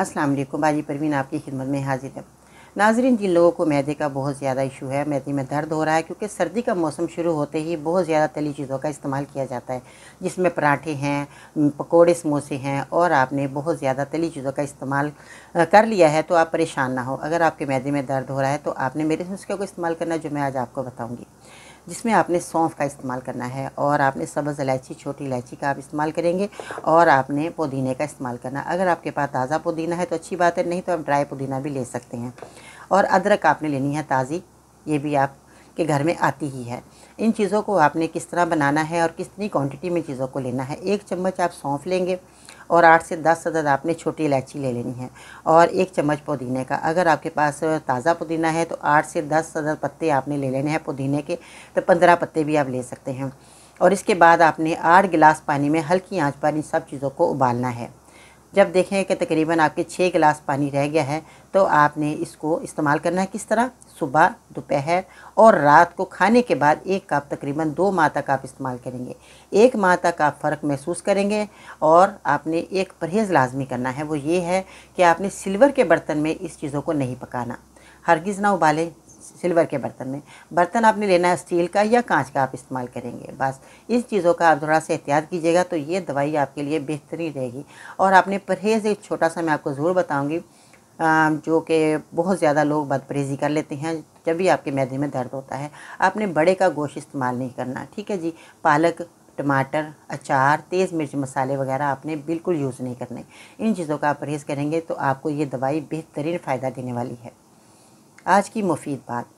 अस्सलाम वालेकुम बाजी परवीन आपकी खिदमत में हाजिर है नाजरीन जिन लोगों को मैदे का बहुत ज़्यादा इशू है मैदे में दर्द हो रहा है क्योंकि सर्दी का मौसम शुरू होते ही बहुत ज़्यादा तली चीज़ों का इस्तेमाल किया जाता है जिसमें पराठे हैं पकोड़े समोसे हैं और आपने बहुत ज़्यादा तली चीज़ों का इस्तेमाल कर लिया है तो आप परेशान ना हो अगर आपके मैदे में दर्द हो रहा है तो आपने मेरे नुस्खे को इस्तेमाल करना जो मैं आज आपको बताऊँगी जिसमें आपने सौंफ का इस्तेमाल करना है और आपने सब्ज़ इलायची छोटी इलायची का आप इस्तेमाल करेंगे और आपने पुदीने का इस्तेमाल करना अगर आपके पास ताज़ा पुदीना है तो अच्छी बात है नहीं तो आप ड्राई पुदीना भी ले सकते हैं और अदरक आपने लेनी है ताज़ी ये भी आप के घर में आती ही है इन चीज़ों को आपने किस तरह बनाना है और कितनी क्वांटिटी में चीज़ों को लेना है एक चम्मच आप सौंफ लेंगे और आठ से दस अदद आपने छोटी इलायची ले लेनी है और एक चम्मच पुदीने का अगर आपके पास ताज़ा पुदीना है तो आठ से दस अदद पत्ते आपने ले लेने हैं पुदीने के तो पंद्रह पत्ते भी आप ले सकते हैं और इसके बाद आपने आठ गिलास पानी में हल्की आंच पर इन सब चीज़ों को उबालना है जब देखें कि तकरीबन आपके छः गिलास पानी रह गया है तो आपने इसको इस्तेमाल करना है किस तरह सुबह दोपहर और रात को खाने के बाद एक कप तकरीबन दो माह तक आप इस्तेमाल करेंगे एक माह तक आप फ़र्क महसूस करेंगे और आपने एक परहेज़ लाजमी करना है वो ये है कि आपने सिल्वर के बर्तन में इस चीज़ों को नहीं पकाना हरगिज़ ना उबालें सिल्वर के बर्तन में बर्तन आपने लेना है स्टील का या कांच का आप इस्तेमाल करेंगे बस इस चीज़ों का आप थोड़ा सा एहतियात कीजिएगा तो ये दवाई आपके लिए बेहतरीन रहेगी और आपने परहेज़ एक छोटा सा मैं आपको ज़रूर बताऊँगी जो कि बहुत ज़्यादा लोग बदपरहेज़ी कर लेते हैं जब भी आपके मैदे में दर्द होता है आपने बड़े का गोश्त इस्तेमाल नहीं करना ठीक है जी पालक टमाटर अचार तेज़ मिर्च मसाले वगैरह आपने बिल्कुल यूज़ नहीं करने इन चीज़ों का आप परहेज़ करेंगे तो आपको ये दवाई बेहतरीन फ़ायदा देने वाली है आज की मुफीद बात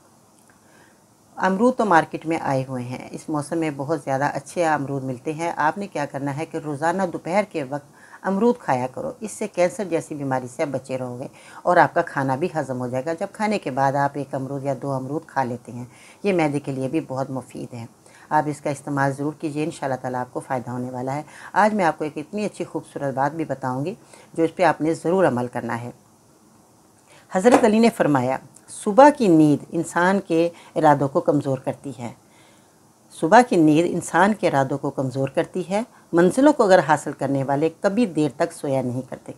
अमरूद तो मार्केट में आए हुए हैं इस मौसम में बहुत ज़्यादा अच्छे अमरूद मिलते हैं आपने क्या करना है कि रोज़ाना दोपहर के वक्त अमरूद खाया करो इससे कैंसर जैसी बीमारी से आप बचे रहोगे और आपका खाना भी हज़म हो जाएगा जब खाने के बाद आप एक अमरूद या दो अमरूद खा लेते हैं ये मैदे के लिए भी बहुत मुफीद है आप इसका इस्तेमाल ज़रूर कीजिए इन ताला आपको फ़ायदा होने वाला है आज मैं आपको एक इतनी अच्छी खूबसूरत बात भी बताऊँगी जो इस पर आपने ज़रूर अमल करना है हज़रत अली ने फरमाया सुबह की नींद इंसान के इरादों को कमज़ोर करती है सुबह की नींद इंसान के इरादों को कमज़ोर करती है मंजिलों को अगर हासिल करने वाले कभी देर तक सोया नहीं करते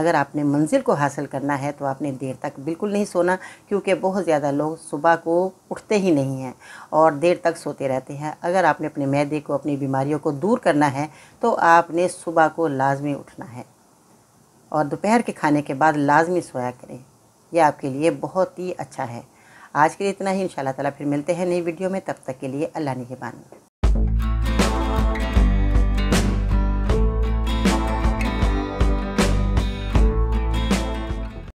अगर आपने मंजिल को हासिल करना है तो आपने देर तक बिल्कुल नहीं सोना क्योंकि बहुत ज़्यादा लोग सुबह को उठते ही नहीं हैं और देर तक सोते रहते हैं अगर आपने अपने मैदे को अपनी बीमारियों को दूर करना है तो आपने सुबह को लाजमी उठना है और दोपहर के खाने के बाद लाजमी सोया करें ये आपके लिए बहुत ही अच्छा है आज के लिए इतना ही इन ताला फिर मिलते हैं नई वीडियो में तब तक के लिए अल्लाह ने के